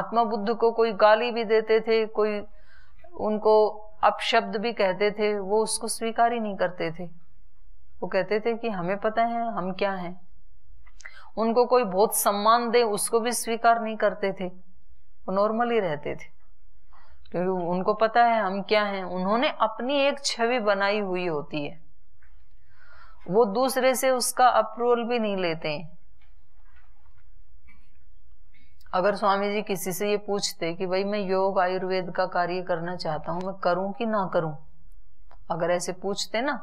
महात्मा बुद्ध को कोई गाली भी देते थे कोई उनको अपशब्द भी कहते थे वो उसको स्वीकार ही नहीं करते थे वो कहते थे कि हमें पता है हम क्या हैं उनको कोई बहुत सम्मान दे उसको भी स्वीकार नहीं करते थे वो नॉर्मल ही रहते थे क्योंकि उनको पता है हम क्या हैं उन्होंने अपनी एक छवि बनाई हुई होती है वो दूसरे से उसका अप्रूवल भी नहीं लेते हैं अगर स्वामी जी किसी से ये पूछते कि भाई मैं योग आयुर्वेद का कार्य करना चाहता हूँ मैं करूं कि ना करूं अगर ऐसे पूछते ना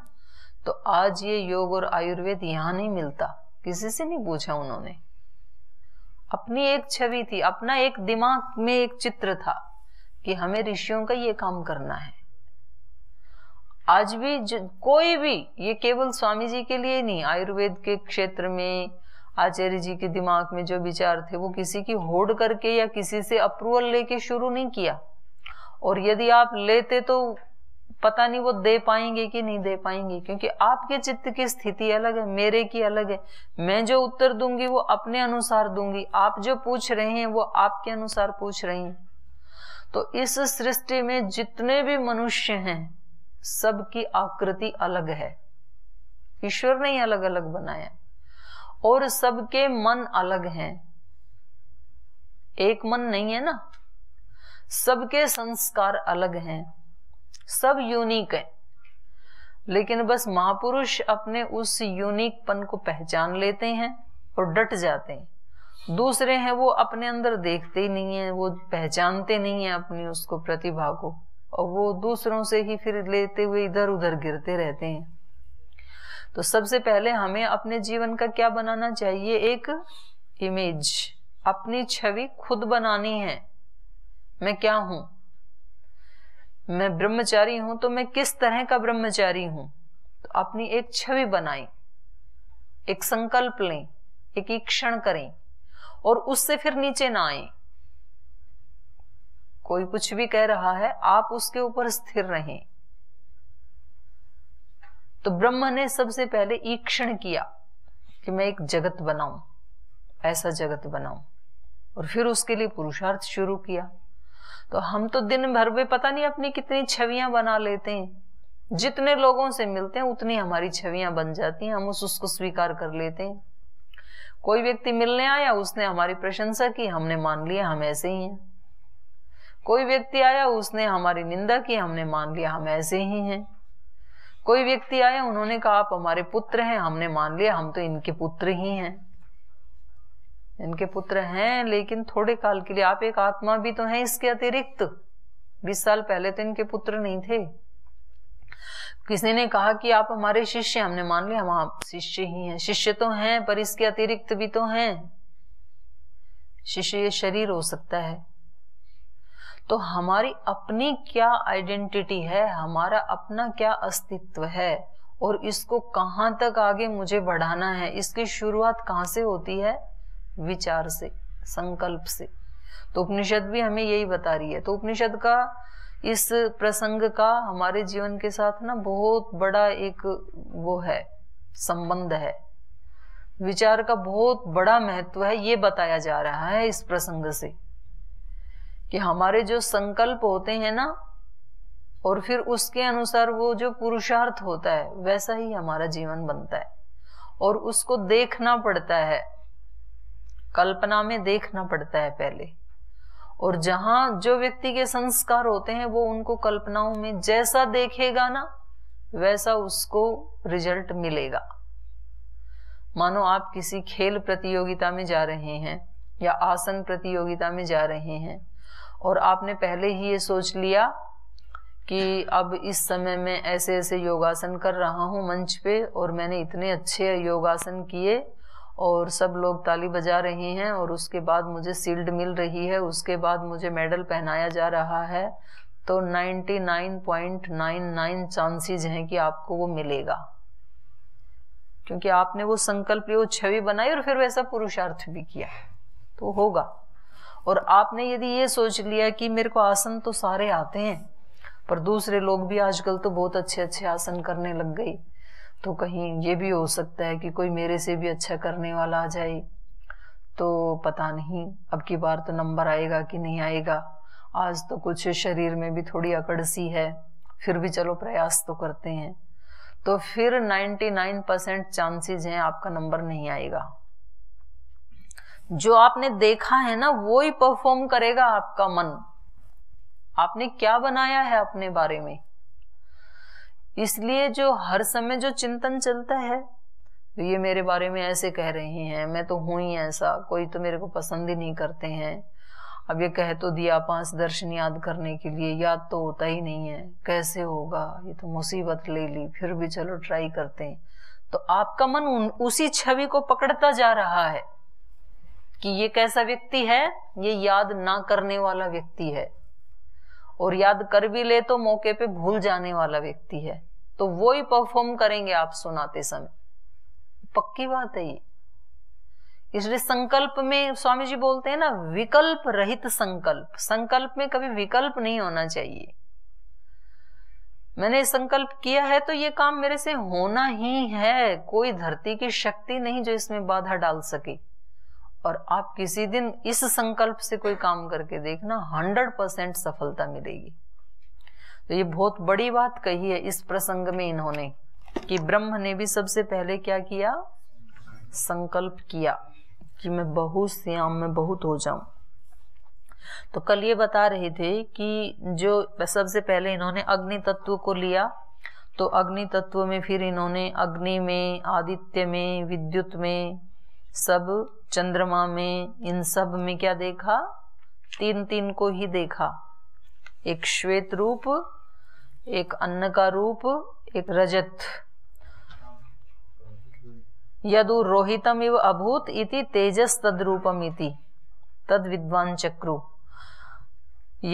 तो आज ये योग और आयुर्वेद यहां नहीं मिलता किसी से नहीं पूछा उन्होंने अपनी एक छवि थी अपना एक दिमाग में एक चित्र था कि हमें ऋषियों का ये काम करना है आज भी कोई भी ये केवल स्वामी जी के लिए नहीं आयुर्वेद के क्षेत्र में आचार्य जी के दिमाग में जो विचार थे वो किसी की होड़ करके या किसी से अप्रूवल लेके शुरू नहीं किया और यदि आप लेते तो पता नहीं वो दे पाएंगे कि नहीं दे पाएंगे क्योंकि आपके चित्त की स्थिति अलग है मेरे की अलग है मैं जो उत्तर दूंगी वो अपने अनुसार दूंगी आप जो पूछ रहे हैं वो आपके अनुसार पूछ रही हैं तो इस सृष्टि में जितने भी मनुष्य हैं सबकी आकृति अलग है ईश्वर ने ही अलग अलग बनाया और सबके मन अलग हैं एक मन नहीं है ना सबके संस्कार अलग हैं सब यूनिक है लेकिन बस महापुरुष अपने उस यूनिकपन को पहचान लेते हैं और डट जाते हैं दूसरे हैं वो अपने अंदर देखते ही नहीं है वो पहचानते नहीं है अपनी उसको प्रतिभा को और वो दूसरों से ही फिर लेते हुए इधर उधर गिरते रहते हैं तो सबसे पहले हमें अपने जीवन का क्या बनाना चाहिए एक इमेज अपनी छवि खुद बनानी है मैं क्या हूं मैं ब्रह्मचारी हूं तो मैं किस तरह का ब्रह्मचारी हूं तो अपनी एक छवि बनाएं एक संकल्प लें एक क्षण करें और उससे फिर नीचे ना आए कोई कुछ भी कह रहा है आप उसके ऊपर स्थिर रहें तो ब्रह्म ने सबसे पहले ईक्षण किया कि मैं एक जगत बनाऊं ऐसा जगत बनाऊं और फिर उसके लिए पुरुषार्थ शुरू किया तो हम तो दिन भर में पता नहीं अपनी कितनी छवियां बना लेते हैं जितने लोगों से मिलते हैं उतनी हमारी छवियां बन जाती हैं हम उस उसको स्वीकार कर लेते हैं कोई व्यक्ति मिलने आया उसने हमारी प्रशंसा की हमने मान लिया हम ऐसे ही हैं कोई व्यक्ति आया उसने हमारी निंदा की हमने मान लिया हम ऐसे ही हैं कोई व्यक्ति आए उन्होंने कहा आप हमारे पुत्र हैं हमने मान लिया हम तो इनके पुत्र ही हैं इनके पुत्र हैं लेकिन थोड़े काल के लिए आप एक आत्मा भी तो हैं इसके अतिरिक्त बीस साल पहले तो इनके पुत्र नहीं थे किसी ने कहा कि आप हमारे शिष्य हमने मान लिया हम आप शिष्य ही हैं शिष्य तो हैं पर इसके अतिरिक्त भी तो हैं शिष्य ये शरीर हो सकता है तो हमारी अपनी क्या आइडेंटिटी है हमारा अपना क्या अस्तित्व है और इसको कहाँ तक आगे मुझे बढ़ाना है इसकी शुरुआत कहाँ से होती है विचार से संकल्प से तो उपनिषद भी हमें यही बता रही है तो उपनिषद का इस प्रसंग का हमारे जीवन के साथ ना बहुत बड़ा एक वो है संबंध है विचार का बहुत बड़ा महत्व है ये बताया जा रहा है इस प्रसंग से कि हमारे जो संकल्प होते हैं ना और फिर उसके अनुसार वो जो पुरुषार्थ होता है वैसा ही हमारा जीवन बनता है और उसको देखना पड़ता है कल्पना में देखना पड़ता है पहले और जहां जो व्यक्ति के संस्कार होते हैं वो उनको कल्पनाओं में जैसा देखेगा ना वैसा उसको रिजल्ट मिलेगा मानो आप किसी खेल प्रतियोगिता में जा रहे हैं या आसन प्रतियोगिता में जा रहे हैं और आपने पहले ही ये सोच लिया कि अब इस समय में ऐसे ऐसे योगासन कर रहा हूँ मंच पे और मैंने इतने अच्छे योगासन किए और सब लोग ताली बजा रहे हैं और उसके बाद मुझे सील्ड मिल रही है उसके बाद मुझे मेडल पहनाया जा रहा है तो 99.99 चांसेस हैं कि आपको वो मिलेगा क्योंकि आपने वो संकल्प लिए वो छवि बनाई और फिर वैसा पुरुषार्थ भी किया तो होगा और आपने यदि ये सोच लिया कि मेरे को आसन तो सारे आते हैं पर दूसरे लोग भी आजकल तो बहुत अच्छे अच्छे आसन करने लग गए तो कहीं ये भी हो सकता है कि कोई मेरे से भी अच्छा करने वाला आ जाए तो पता नहीं अब की बार तो नंबर आएगा कि नहीं आएगा आज तो कुछ शरीर में भी थोड़ी अकड़ सी है फिर भी चलो प्रयास तो करते हैं तो फिर 99 परसेंट चांसेज हैं आपका नंबर नहीं आएगा जो आपने देखा है ना वो ही परफॉर्म करेगा आपका मन आपने क्या बनाया है अपने बारे में इसलिए जो हर समय जो चिंतन चलता है तो ये मेरे बारे में ऐसे कह रहे हैं मैं तो हूं ही ऐसा कोई तो मेरे को पसंद ही नहीं करते हैं अब ये कह तो दिया पांच दर्शन याद करने के लिए याद तो होता ही नहीं है कैसे होगा ये तो मुसीबत ले ली फिर भी चलो ट्राई करते हैं तो आपका मन उन, उसी छवि को पकड़ता जा रहा है कि ये कैसा व्यक्ति है ये याद ना करने वाला व्यक्ति है और याद कर भी ले तो मौके पे भूल जाने वाला व्यक्ति है तो वो ही परफॉर्म करेंगे आप सुनाते समय पक्की बात है ये इसलिए संकल्प में स्वामी जी बोलते हैं ना विकल्प रहित संकल्प संकल्प में कभी विकल्प नहीं होना चाहिए मैंने संकल्प किया है तो ये काम मेरे से होना ही है कोई धरती की शक्ति नहीं जो इसमें बाधा डाल सके और आप किसी दिन इस संकल्प से कोई काम करके देखना हंड्रेड परसेंट सफलता मिलेगी तो ये बहुत बड़ी बात कही है इस प्रसंग में इन्होंने कि ब्रह्म ने भी सबसे पहले क्या किया संकल्प किया कि मैं बहुत श्याम में बहुत हो जाऊं तो कल ये बता रहे थे कि जो सबसे पहले इन्होंने अग्नि तत्व को लिया तो अग्नि तत्व में फिर इन्होंने अग्नि में आदित्य में विद्युत में सब चंद्रमा में इन सब में क्या देखा तीन तीन को ही देखा एक श्वेत रूप एक अन्न का रूप एक रजत यदु रोहितम इव अभूत इति तेजस तद्रूपम इति तद विद्वान चक्रु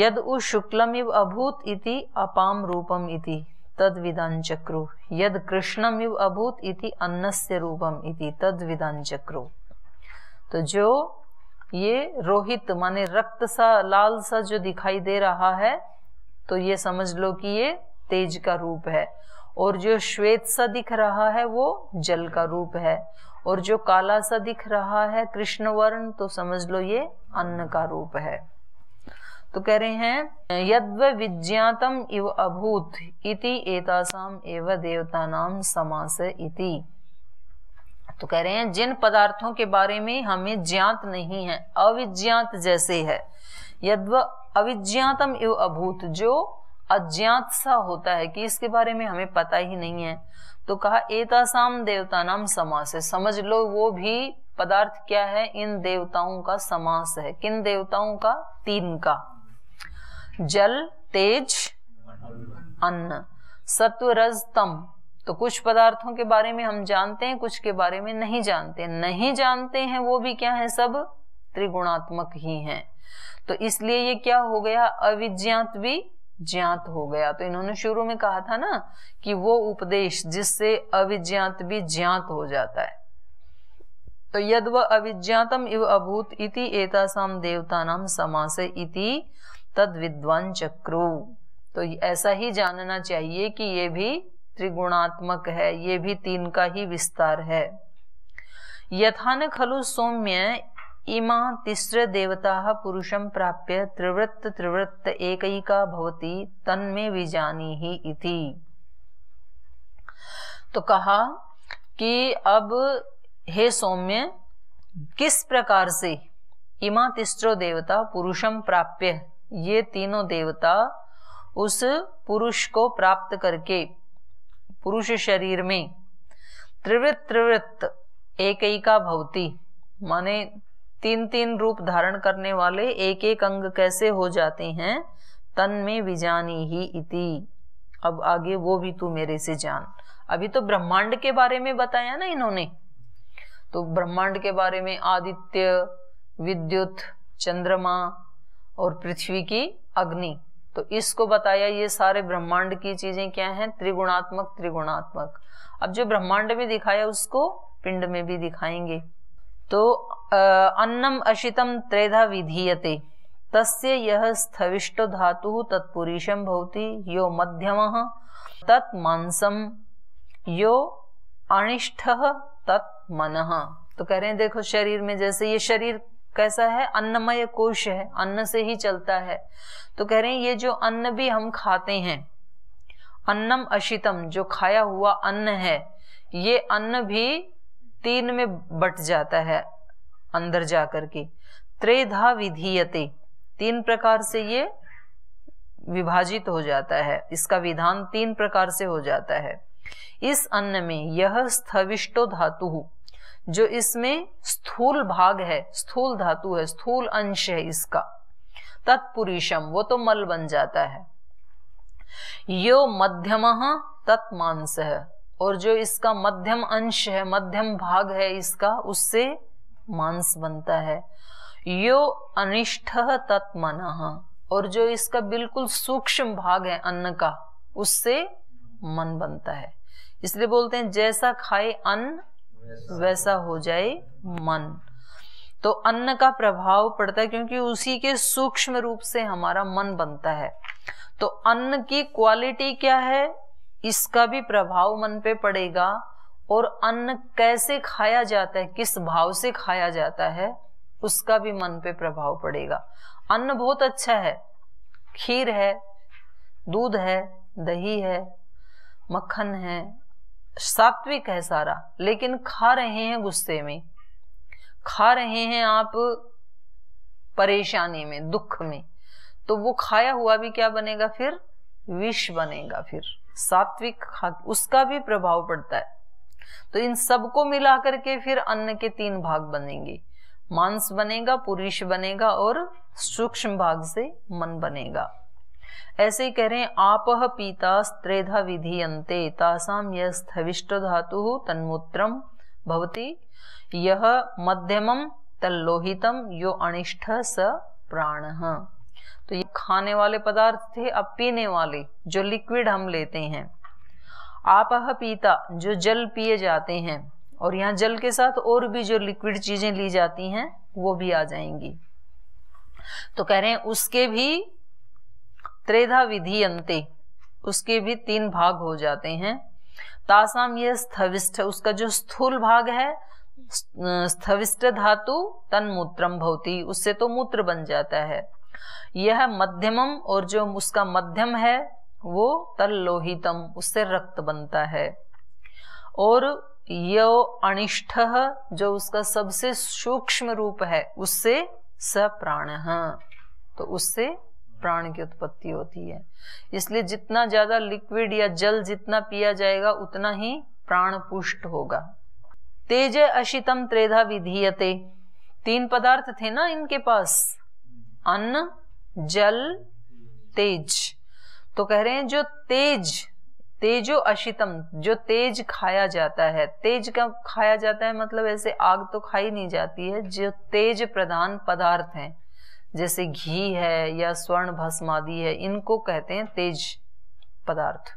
यद उ शुक्लम इव अभूत इति अपाम रूपम इति तद्विदान चक्रु यद कृष्णम इव अभूत इति अन्नस्य रूपम इति तद्विदान चक्रु तो जो ये रोहित माने रक्त सा लाल सा जो दिखाई दे रहा है तो ये समझ लो कि ये तेज का रूप है और जो श्वेत सा दिख रहा है वो जल का रूप है और जो काला सा दिख रहा है कृष्ण वर्ण तो समझ लो ये अन्न का रूप है तो कह रहे हैं यद्व विज्ञातम इव अभूत इति एतासाम एव नाम समास इति तो कह रहे हैं जिन पदार्थों के बारे में हमें ज्ञात नहीं है अविज्ञात जैसे है यद्व अविज्ञातम इव अभूत जो अज्ञात सा होता है कि इसके बारे में हमें पता ही नहीं है तो कहा एतासाम देवता नाम समास है समझ लो वो भी पदार्थ क्या है इन देवताओं का समास है किन देवताओं का तीन का जल तेज अन्न सत्व रज तम तो कुछ पदार्थों के बारे में हम जानते हैं कुछ के बारे में नहीं जानते नहीं जानते हैं वो भी क्या है सब त्रिगुणात्मक ही हैं तो इसलिए ये क्या हो गया अविज्ञात भी ज्ञात हो गया तो इन्होंने शुरू में कहा था ना कि वो उपदेश जिससे अविज्ञात भी ज्ञात हो जाता है तो यद वह अविज्ञातम इव अभूत इति एतासाम देवता नाम समास इति तद विद्वान चक्रु तो ऐसा ही जानना चाहिए कि ये भी त्रिगुणात्मक है ये भी तीन का ही विस्तार है यथान खलु सौम्य इमा तिस्र देवता पुरुषम प्राप्य त्रिवृत्त त्रिवृत्त एकैका भवति तन्मे विजानी ही इति तो कहा कि अब हे सौम्य किस प्रकार से इमा तिस्त्रो देवता पुरुषम प्राप्य ये तीनों देवता उस पुरुष को प्राप्त करके पुरुष शरीर में त्रिवृत्त त्रिवृत्त एक ही भवती माने तीन तीन रूप धारण करने वाले एक एक अंग कैसे हो जाते हैं तन में विजानी ही इति अब आगे वो भी तू मेरे से जान अभी तो ब्रह्मांड के बारे में बताया ना इन्होंने तो ब्रह्मांड के बारे में आदित्य विद्युत चंद्रमा और पृथ्वी की अग्नि तो इसको बताया ये सारे ब्रह्मांड की चीजें क्या हैं त्रिगुणात्मक त्रिगुणात्मक अब जो ब्रह्मांड में दिखाया उसको पिंड में भी दिखाएंगे तो अन्नम अशितम त्रेधा विधीयते तस्य यह स्थविष्ट धातु तत्पुरुषम भवति यो मध्यम तत् मांसम यो अनिष्ठ तत् मन तो कह रहे हैं देखो शरीर में जैसे ये शरीर कैसा है अन्नमय कोश है अन्न से ही चलता है तो कह रहे हैं ये जो अन्न भी हम खाते हैं अन्नम अशितम जो खाया हुआ अन्न है ये अन्न भी तीन में बट जाता है अंदर जा करके त्रेधा विधीयते तीन प्रकार से ये विभाजित हो जाता है इसका विधान तीन प्रकार से हो जाता है इस अन्न में यह स्थविष्टो धातु जो इसमें स्थूल भाग है स्थूल धातु है स्थूल अंश है इसका तत्पुरुषम वो तो मल बन जाता है यो मध्यम तत्मांस है और जो इसका मध्यम अंश है मध्यम भाग है इसका उससे मांस बनता है यो अनिष्ट तत्मन और जो इसका बिल्कुल सूक्ष्म भाग है अन्न का उससे मन बनता है इसलिए बोलते हैं जैसा खाए अन्न वैसा हो जाए मन तो अन्न का प्रभाव पड़ता है क्योंकि उसी के सूक्ष्म रूप से हमारा मन बनता है तो अन्न की क्वालिटी क्या है इसका भी प्रभाव मन पे पड़ेगा और अन्न कैसे खाया जाता है किस भाव से खाया जाता है उसका भी मन पे प्रभाव पड़ेगा अन्न बहुत अच्छा है खीर है दूध है दही है मक्खन है सात्विक है सारा लेकिन खा रहे हैं गुस्से में खा रहे हैं आप परेशानी में दुख में तो वो खाया हुआ भी क्या बनेगा फिर विष बनेगा फिर सात्विक खा उसका भी प्रभाव पड़ता है तो इन सबको मिला करके फिर अन्न के तीन भाग बनेंगे मांस बनेगा पुरुष बनेगा और सूक्ष्म भाग से मन बनेगा ऐसे कह करें आप पीता स्त्रेधा विधीयते तासाम यह स्थविष्ट धातु तन्मूत्रम भवती यह मध्यमम तल्लोहितम यो अनिष्ठ स प्राण तो ये खाने वाले पदार्थ थे अब पीने वाले जो लिक्विड हम लेते हैं आप पीता जो जल पिए जाते हैं और यहाँ जल के साथ और भी जो लिक्विड चीजें ली जाती हैं वो भी आ जाएंगी तो कह रहे हैं उसके भी त्रेधा विधि उसके भी तीन भाग हो जाते हैं तासाम यह स्थविष्ठ उसका जो स्थूल भाग है स्थविष्ट धातु तन्मूत्रम भवती उससे तो मूत्र बन जाता है यह मध्यमम और जो उसका मध्यम है वो तल लोहितम उससे रक्त बनता है और यो अनिष्ठ जो उसका सबसे सूक्ष्म रूप है उससे सप्राण तो उससे प्राण की उत्पत्ति होती है इसलिए जितना ज्यादा लिक्विड या जल जितना पिया जाएगा उतना ही प्राण पुष्ट होगा तेज अशितम त्रेधा विधीयते तीन पदार्थ थे ना इनके पास अन्न जल तेज तो कह रहे हैं जो तेज तेजो अशितम जो तेज खाया जाता है तेज का खाया जाता है मतलब ऐसे आग तो खाई नहीं जाती है जो तेज प्रधान पदार्थ हैं जैसे घी है या स्वर्ण भस्म आदि है इनको कहते हैं तेज पदार्थ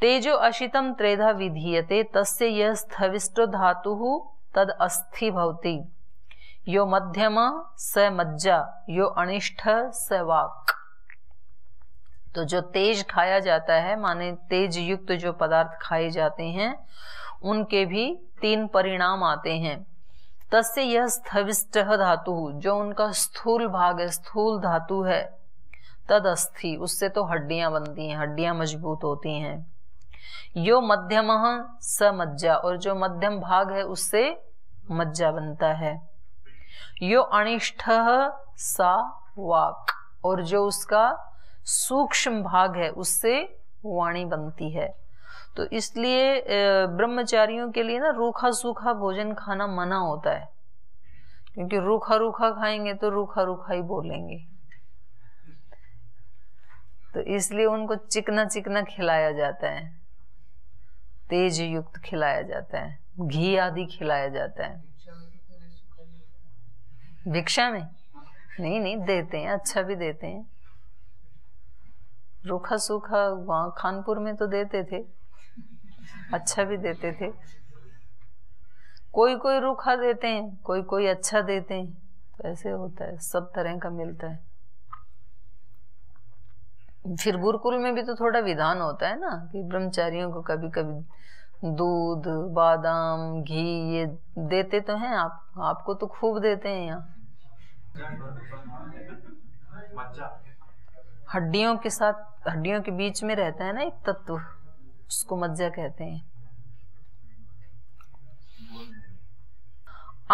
तेजो अशितम त्रेधा विधीयते तस्य यह स्थविष्टो धातु तद अस्थि भवती यो मध्यम स मज्जा यो अनिष्ठ स वाक तो जो तेज खाया जाता है माने तेज युक्त जो पदार्थ खाए जाते हैं उनके भी तीन परिणाम आते हैं तस्य यह स्थविष्ट धातु जो उनका स्थूल भाग है स्थूल धातु है तद अस्थि उससे तो हड्डियां बनती हैं हड्डियां मजबूत होती हैं यो मध्यम स मज्जा और जो मध्यम भाग है उससे मज्जा बनता है यो अनिष्ट सा वाक और जो उसका सूक्ष्म भाग है उससे वाणी बनती है तो इसलिए ब्रह्मचारियों के लिए ना रूखा सूखा भोजन खाना मना होता है क्योंकि रूखा रूखा खाएंगे तो रूखा रूखा ही बोलेंगे तो इसलिए उनको चिकना चिकना खिलाया जाता है तेज युक्त खिलाया जाता है घी आदि खिलाया जाता है भिक्षा में नहीं नहीं देते हैं अच्छा भी देते हैं रूखा सूखा वहां खानपुर में तो देते थे अच्छा भी देते थे कोई कोई रूखा देते हैं कोई कोई अच्छा देते हैं तो ऐसे होता है सब तरह का मिलता है फिर गुरुकुल में भी तो थोड़ा विधान होता है ना कि ब्रह्मचारियों को कभी कभी दूध बादाम घी ये देते तो हैं आप आपको तो खूब देते हैं यहाँ हड्डियों के साथ हड्डियों के बीच में रहता है ना एक तत्व उसको मज्जा कहते हैं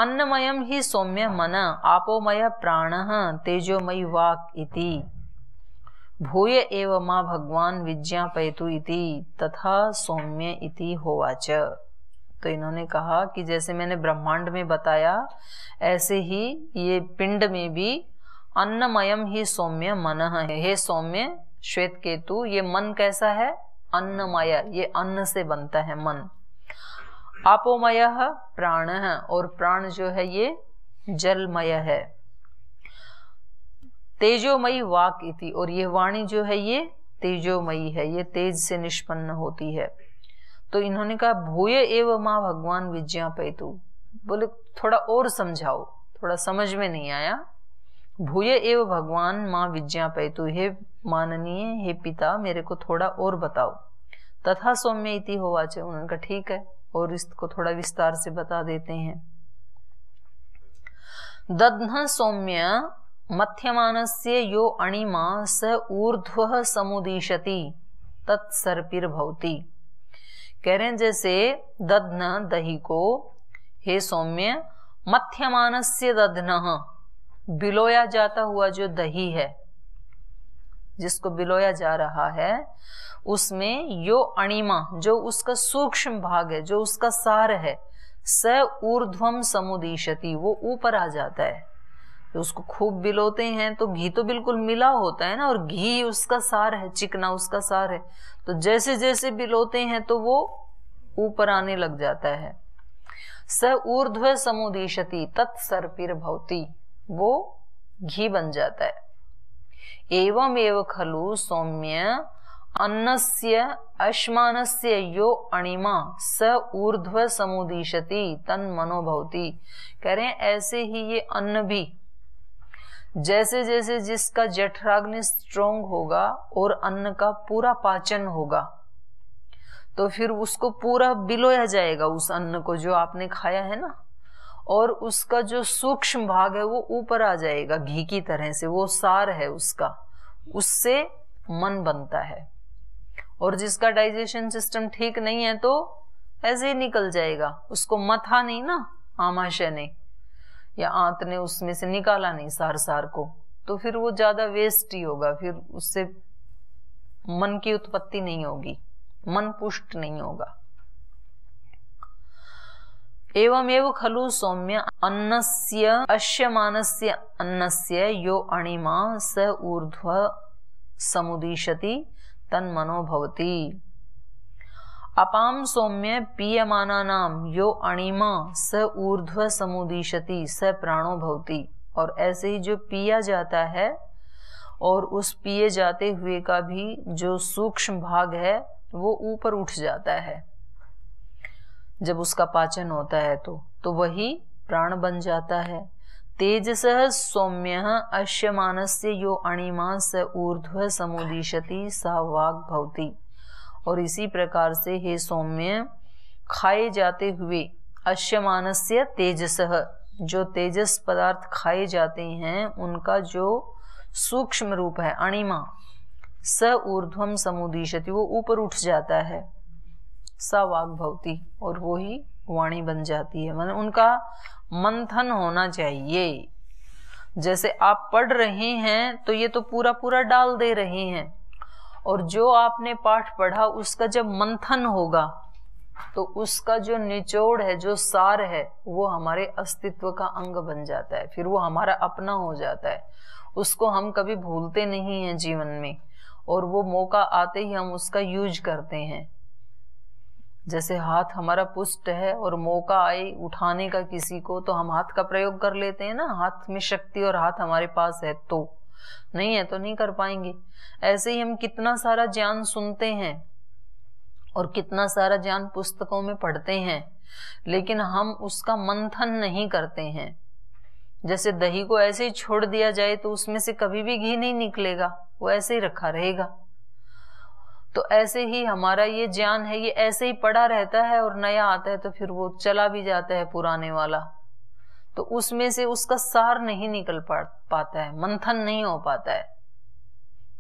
अन्नमयम ही सौम्य मन आपोमय प्राण तेजोमयी वाक इति भूय एव माँ भगवान विज्ञापयतु इति तथा सौम्य इति होवाच तो इन्होंने कहा कि जैसे मैंने ब्रह्मांड में बताया ऐसे ही ये पिंड में भी अन्नमयम ही सौम्य मन है हे सौम्य श्वेत केतु ये मन कैसा है अन्नमय ये अन्न से बनता है मन आपोमय प्राण है और प्राण जो है ये जलमय है तेजोमयी वाक इति और ये वाणी जो है ये तेजोमयी है ये तेज से निष्पन्न होती है तो इन्होंने कहा भूय एवं माँ भगवान तू बोले थोड़ा और समझाओ थोड़ा समझ में नहीं आया भूय एवं भगवान माँ विज्ञापयतु हे माननीय हे पिता मेरे को थोड़ा और बताओ तथा सौम्य इति हो वाचे उन्होंने कहा ठीक है और इसको थोड़ा विस्तार से बता देते हैं दध्न सौम्य मध्यमान से यो अणिमा स ऊर्ध्व समुदीशति तत्सर्पिर भवति कह रहे हैं जैसे दध्न दही को हे सौम्य मध्यमान से दध्न बिलोया जाता हुआ जो दही है जिसको बिलोया जा रहा है उसमें यो अणिमा जो उसका सूक्ष्म भाग है जो उसका सार है स ऊर्ध्वम समुदीशति वो ऊपर आ जाता है तो उसको खूब बिलोते हैं तो घी तो बिल्कुल मिला होता है ना और घी उसका सार है चिकना उसका सार है तो जैसे जैसे बिलोते हैं तो वो ऊपर आने लग जाता है स ऊर्ध्व समुदीशति तत्सर्पिर भवती वो घी बन जाता है एवं एव खलु सौम्य अन्नस्य अश्मानस्य यो अणिमा स ऊर्ध्व समुदीशति तन मनोभवती कह रहे हैं ऐसे ही ये अन्न भी जैसे जैसे जिसका जठराग्नि स्ट्रोंग होगा और अन्न का पूरा पाचन होगा तो फिर उसको पूरा बिलोया जाएगा उस अन्न को जो आपने खाया है ना और उसका जो सूक्ष्म भाग है वो ऊपर आ जाएगा घी की तरह से वो सार है उसका उससे मन बनता है और जिसका डाइजेशन सिस्टम ठीक नहीं है तो ऐसे निकल जाएगा उसको मथा नहीं ना आमाशय ने या आंत ने उसमें से निकाला नहीं सार सार को तो फिर वो ज्यादा वेस्ट ही होगा फिर उससे मन की उत्पत्ति नहीं होगी मन पुष्ट नहीं होगा एवमेव खलु सौम्य अन्नस्य अश्यमानस्य अन्नस्य यो अणिमा स ऊर्ध्व समुदीशति तन्मनो भवति अपाम सौम्य पीयमानानाम यो अणिमा स ऊर्ध्व समुदीशति स प्राणो भवति और ऐसे ही जो पिया जाता है और उस पिए जाते हुए का भी जो सूक्ष्म भाग है वो ऊपर उठ जाता है जब उसका पाचन होता है तो तो वही प्राण बन जाता है तेजस सौम्य अश्य मानस्य यो अणिमा स ऊर्ध्व समुदीशति सा वाग भवती और इसी प्रकार से हे सौम्य खाए जाते हुए अश्यमानस्य तेजस जो तेजस पदार्थ खाए जाते हैं उनका जो सूक्ष्म रूप है अणिमा स ऊर्ध्वम समुदीशति वो ऊपर उठ जाता है सा वाग भवती और वो ही वाणी बन जाती है मतलब उनका मंथन होना चाहिए जैसे आप पढ़ रहे हैं तो ये तो पूरा पूरा डाल दे रहे हैं और जो आपने पाठ पढ़ा उसका जब मंथन होगा तो उसका जो निचोड़ है जो सार है वो हमारे अस्तित्व का अंग बन जाता है फिर वो हमारा अपना हो जाता है उसको हम कभी भूलते नहीं हैं जीवन में और वो मौका आते ही हम उसका यूज करते हैं जैसे हाथ हमारा पुष्ट है और मौका आए उठाने का किसी को तो हम हाथ का प्रयोग कर लेते हैं ना हाथ में शक्ति और हाथ हमारे पास है तो नहीं है तो नहीं कर पाएंगे ऐसे ही हम कितना सारा ज्ञान सुनते हैं और कितना सारा ज्ञान पुस्तकों में पढ़ते हैं लेकिन हम उसका मंथन नहीं करते हैं जैसे दही को ऐसे ही छोड़ दिया जाए तो उसमें से कभी भी घी नहीं निकलेगा वो ऐसे ही रखा रहेगा तो ऐसे ही हमारा ये ज्ञान है ये ऐसे ही पड़ा रहता है और नया आता है तो फिर वो चला भी जाता है पुराने वाला तो उसमें से उसका सार नहीं निकल पाता है मंथन नहीं हो पाता है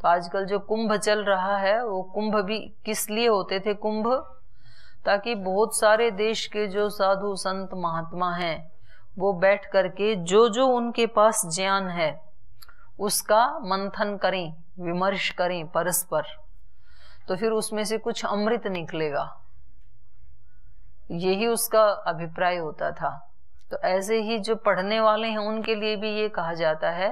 तो आजकल जो कुंभ चल रहा है वो कुंभ भी किस लिए होते थे कुंभ ताकि बहुत सारे देश के जो साधु संत महात्मा हैं वो बैठ करके जो जो उनके पास ज्ञान है उसका मंथन करें विमर्श करें परस्पर तो फिर उसमें से कुछ अमृत निकलेगा यही उसका अभिप्राय होता था तो ऐसे ही जो पढ़ने वाले हैं उनके लिए भी ये कहा जाता है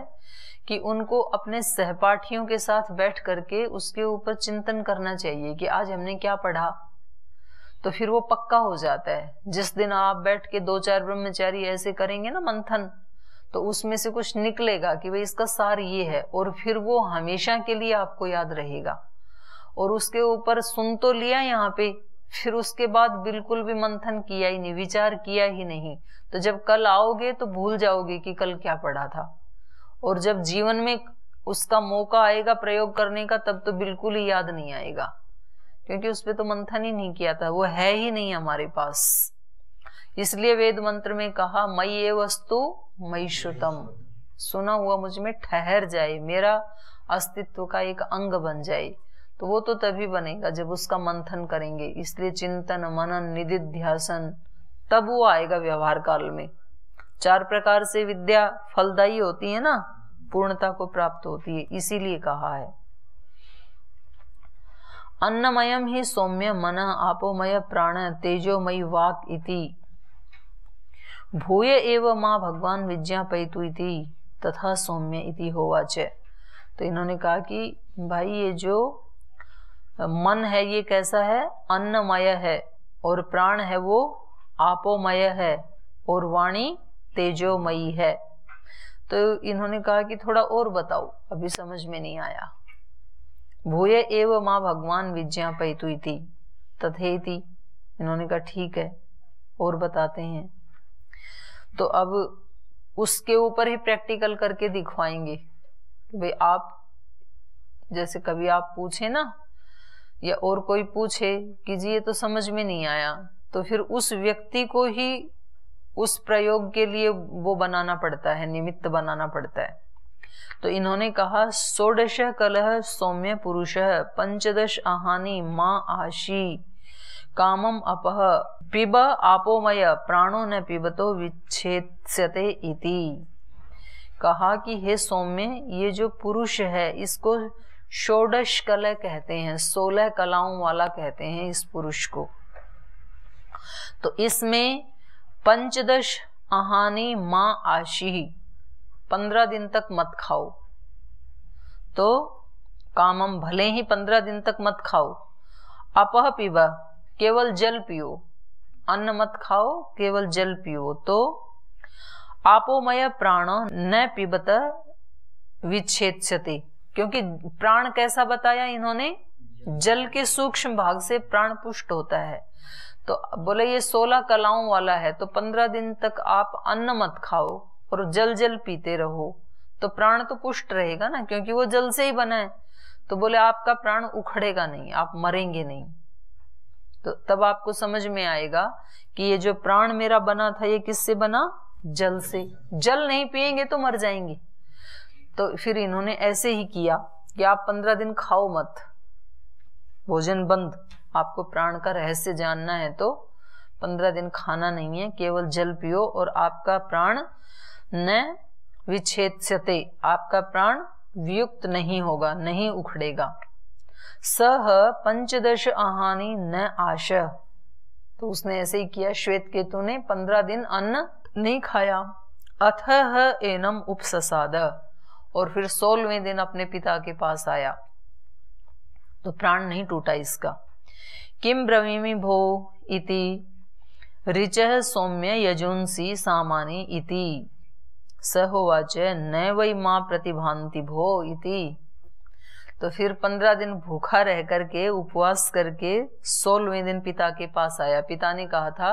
कि उनको अपने सहपाठियों के साथ बैठ करके उसके ऊपर चिंतन करना चाहिए कि आज हमने क्या पढ़ा तो फिर वो पक्का हो जाता है जिस दिन आप बैठ के दो चार ब्रह्मचारी ऐसे करेंगे ना मंथन तो उसमें से कुछ निकलेगा कि भाई इसका सार ये है और फिर वो हमेशा के लिए आपको याद रहेगा और उसके ऊपर सुन तो लिया यहाँ पे फिर उसके बाद बिल्कुल भी मंथन किया ही नहीं विचार किया ही नहीं तो जब कल आओगे तो भूल जाओगे कि कल क्या पढ़ा था और जब जीवन में उसका मौका आएगा प्रयोग करने का तब तो बिल्कुल ही याद नहीं आएगा क्योंकि उस पर तो मंथन ही नहीं किया था वो है ही नहीं हमारे पास इसलिए वेद मंत्र में कहा मई ये वस्तु मई श्रुतम सुना हुआ मुझ में ठहर जाए मेरा अस्तित्व का एक अंग बन जाए तो वो तो तभी बनेगा जब उसका मंथन करेंगे इसलिए चिंतन मनन निधिध्यासन तब वो आएगा व्यवहार काल में चार प्रकार से विद्या फलदायी होती है ना पूर्णता को प्राप्त होती है इसीलिए कहा है अन्नमयम ही सौम्य मन आपोमय प्राण तेजोमय वाक इति भूय एव माँ भगवान विज्ञापयतु इति तथा सौम्य इति होवाच तो इन्होंने कहा कि भाई ये जो मन है ये कैसा है अन्नमय है और प्राण है वो आपोमय है और वाणी तेजोमयी है तो इन्होंने कहा कि थोड़ा और बताओ अभी समझ में नहीं आया भूय एव माँ भगवान विज्ञा पैतु थी थी इन्होंने कहा ठीक है और बताते हैं तो अब उसके ऊपर ही प्रैक्टिकल करके दिखवाएंगे भाई आप जैसे कभी आप पूछे ना या और कोई पूछे कि जी ये तो समझ में नहीं आया तो फिर उस व्यक्ति को ही उस प्रयोग के लिए वो बनाना पड़ता है निमित्त बनाना पड़ता है तो इन्होंने कहा षोडश कलह सौम्य पुरुष पंचदश आहानी माँ आशी कामम अपह पिब आपोमय प्राणो न पिबतो विच्छेद्यते इति कहा कि हे सौम्य ये जो पुरुष है इसको षोडश कला कहते हैं सोलह कलाओं वाला कहते हैं इस पुरुष को तो इसमें पंचदश अहानी माँ आशी पंद्रह दिन तक मत खाओ तो कामम भले ही पंद्रह दिन तक मत खाओ अपह पीबा केवल जल पियो अन्न मत खाओ केवल जल पियो तो आपोमय प्राण न पिबत विच्छेद क्योंकि प्राण कैसा बताया इन्होंने जल के सूक्ष्म भाग से प्राण पुष्ट होता है तो बोले ये सोलह कलाओं वाला है तो पंद्रह दिन तक आप अन्न मत खाओ और जल जल पीते रहो तो प्राण तो पुष्ट रहेगा ना क्योंकि वो जल से ही बना है तो बोले आपका प्राण उखड़ेगा नहीं आप मरेंगे नहीं तो तब आपको समझ में आएगा कि ये जो प्राण मेरा बना था ये किससे बना जल से जल नहीं पिएंगे तो मर जाएंगे तो फिर इन्होंने ऐसे ही किया कि आप पंद्रह दिन खाओ मत भोजन बंद आपको प्राण का रहस्य जानना है तो पंद्रह दिन खाना नहीं है केवल जल पियो और आपका प्राण न विच्छेद आपका प्राण वियुक्त नहीं होगा नहीं उखड़ेगा सह पंचदश आहानी न आश तो उसने ऐसे ही किया श्वेत केतु ने पंद्रह दिन अन्न नहीं खाया अथ एनम उपससाद और फिर सोलहवें दिन अपने पिता के पास आया तो प्राण नहीं टूटा इसका किम ब्रवीमी भो इति रिच सौम्य यजुंसी सामानी इति स होवाच न वही माँ प्रतिभांति भो इति तो फिर पंद्रह दिन भूखा रह करके उपवास करके सोलहवें दिन पिता के पास आया पिता ने कहा था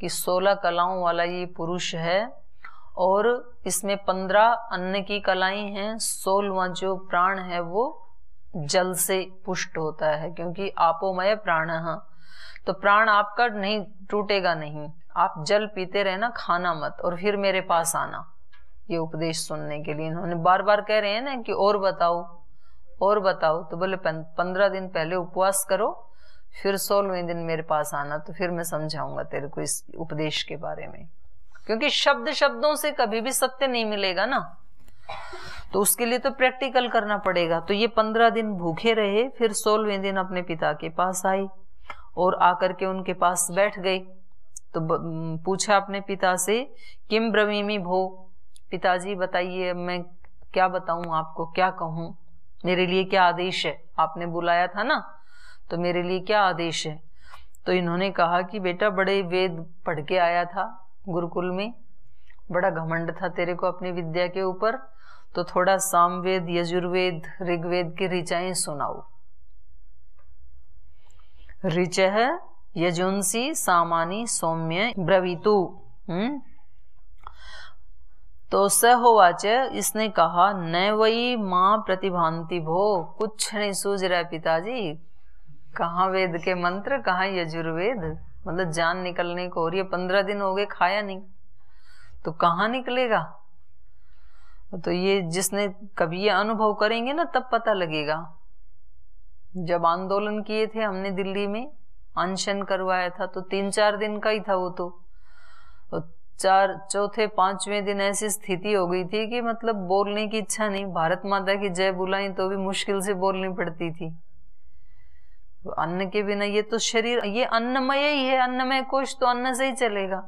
कि सोलह कलाओं वाला ये पुरुष है और इसमें पंद्रह अन्न की कलाएं हैं सोलवा जो प्राण है वो जल से पुष्ट होता है क्योंकि आपोमय प्राण है तो प्राण आपका नहीं टूटेगा नहीं आप जल पीते रहना खाना मत और फिर मेरे पास आना ये उपदेश सुनने के लिए इन्होंने बार बार कह रहे हैं ना कि और बताओ और बताओ तो बोले पंद्रह दिन पहले उपवास करो फिर सोलवें दिन मेरे पास आना तो फिर मैं समझाऊंगा तेरे को इस उपदेश के बारे में क्योंकि शब्द शब्दों से कभी भी सत्य नहीं मिलेगा ना तो उसके लिए तो प्रैक्टिकल करना पड़ेगा तो ये पंद्रह दिन भूखे रहे फिर सोलवें दिन अपने पिता के पास आई और आकर के उनके पास बैठ गई तो पूछा अपने पिता से किम ब्रवीमी भो पिताजी बताइए मैं क्या बताऊं आपको क्या कहूं मेरे लिए क्या आदेश है आपने बुलाया था ना तो मेरे लिए क्या आदेश है तो इन्होंने कहा कि बेटा बड़े वेद पढ़ के आया था गुरुकुल में बड़ा घमंड था तेरे को अपनी विद्या के ऊपर तो थोड़ा सामवेद यजुर्वेद ऋग्वेद की ऋचाएं सुनाओ ऋच यजुंसी सामानी सौम्य ब्रवीतु हम्म तो स इसने कहा न वही माँ प्रतिभांति भो कुछ नहीं सूझ रहा पिताजी कहाँ वेद के मंत्र कहाँ यजुर्वेद मतलब जान निकलने को और ये पंद्रह दिन हो गए खाया नहीं तो कहाँ निकलेगा तो ये जिसने कभी ये अनुभव करेंगे ना तब पता लगेगा जब आंदोलन किए थे हमने दिल्ली में अनशन करवाया था तो तीन चार दिन का ही था वो तो चार चौथे पांचवें दिन ऐसी स्थिति हो गई थी कि मतलब बोलने की इच्छा नहीं भारत माता की जय बुलाई तो भी मुश्किल से बोलनी पड़ती थी अन्न के बिना ये तो शरीर ये अन्नमय ही है अन्नमय कोश तो अन्न से ही चलेगा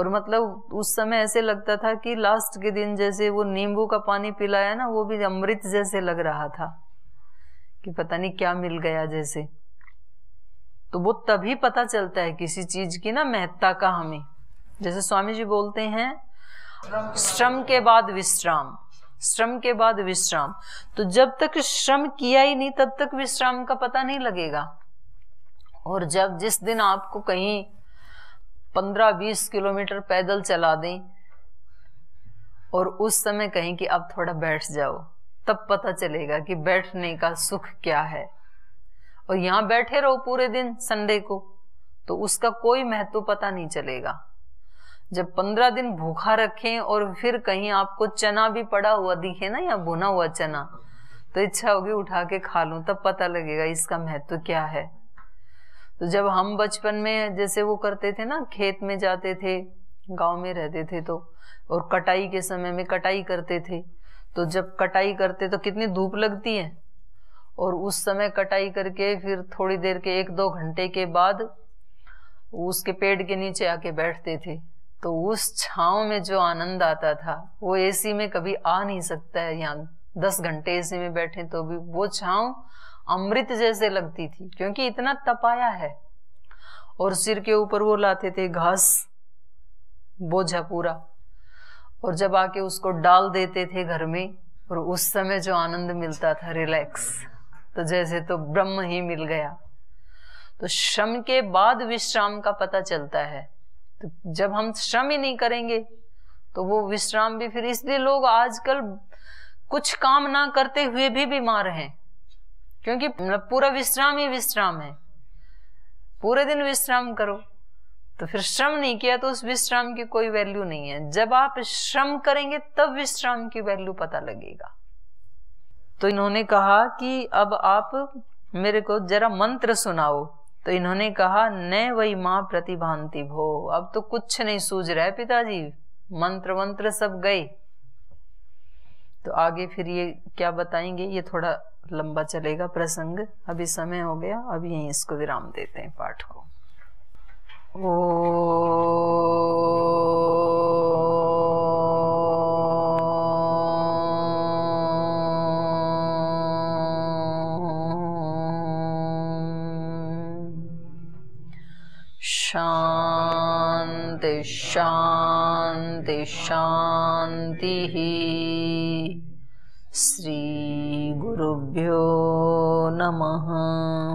और मतलब उस समय ऐसे लगता था कि लास्ट के दिन जैसे वो नींबू का पानी पिलाया ना वो भी अमृत जैसे लग रहा था कि पता नहीं क्या मिल गया जैसे तो वो तभी पता चलता है किसी चीज की ना महत्ता का हमें जैसे स्वामी जी बोलते हैं श्रम के बाद विश्राम श्रम के बाद विश्राम तो जब तक श्रम किया ही नहीं तब तक विश्राम का पता नहीं लगेगा और जब जिस दिन आपको कहीं पंद्रह बीस किलोमीटर पैदल चला दें और उस समय कहें कि अब थोड़ा बैठ जाओ तब पता चलेगा कि बैठने का सुख क्या है और यहां बैठे रहो पूरे दिन संडे को तो उसका कोई महत्व पता नहीं चलेगा जब पंद्रह दिन भूखा रखें और फिर कहीं आपको चना भी पड़ा हुआ दिखे ना या बुना हुआ चना तो इच्छा होगी उठा के खा लूं तब पता लगेगा इसका महत्व तो क्या है तो जब हम बचपन में जैसे वो करते थे ना खेत में जाते थे गांव में रहते थे तो और कटाई के समय में कटाई करते थे तो जब कटाई करते तो कितनी धूप लगती है और उस समय कटाई करके फिर थोड़ी देर के एक दो घंटे के बाद उसके पेड़ के नीचे आके बैठते थे तो उस छाव में जो आनंद आता था वो एसी में कभी आ नहीं सकता है यहाँ दस घंटे एसी में बैठे तो भी वो छाव अमृत जैसे लगती थी क्योंकि इतना तपाया है और सिर के ऊपर वो लाते थे घास बोझा पूरा और जब आके उसको डाल देते थे घर में और उस समय जो आनंद मिलता था रिलैक्स तो जैसे तो ब्रह्म ही मिल गया तो श्रम के बाद विश्राम का पता चलता है तो जब हम श्रम ही नहीं करेंगे तो वो विश्राम भी फिर इसलिए लोग आजकल कुछ काम ना करते हुए भी बीमार हैं क्योंकि पूरा विश्राम ही विश्राम है पूरे दिन विश्राम करो तो फिर श्रम नहीं किया तो उस विश्राम की कोई वैल्यू नहीं है जब आप श्रम करेंगे तब विश्राम की वैल्यू पता लगेगा तो इन्होंने कहा कि अब आप मेरे को जरा मंत्र सुनाओ तो इन्होंने कहा न वही माँ प्रतिभांति भो अब तो कुछ नहीं सूझ रहा है पिताजी मंत्र मंत्र सब गए तो आगे फिर ये क्या बताएंगे ये थोड़ा लंबा चलेगा प्रसंग अभी समय हो गया अब यही इसको विराम देते हैं पाठ को ओ शान्ति शान्तिः श्रीगुरुभ्यो नमः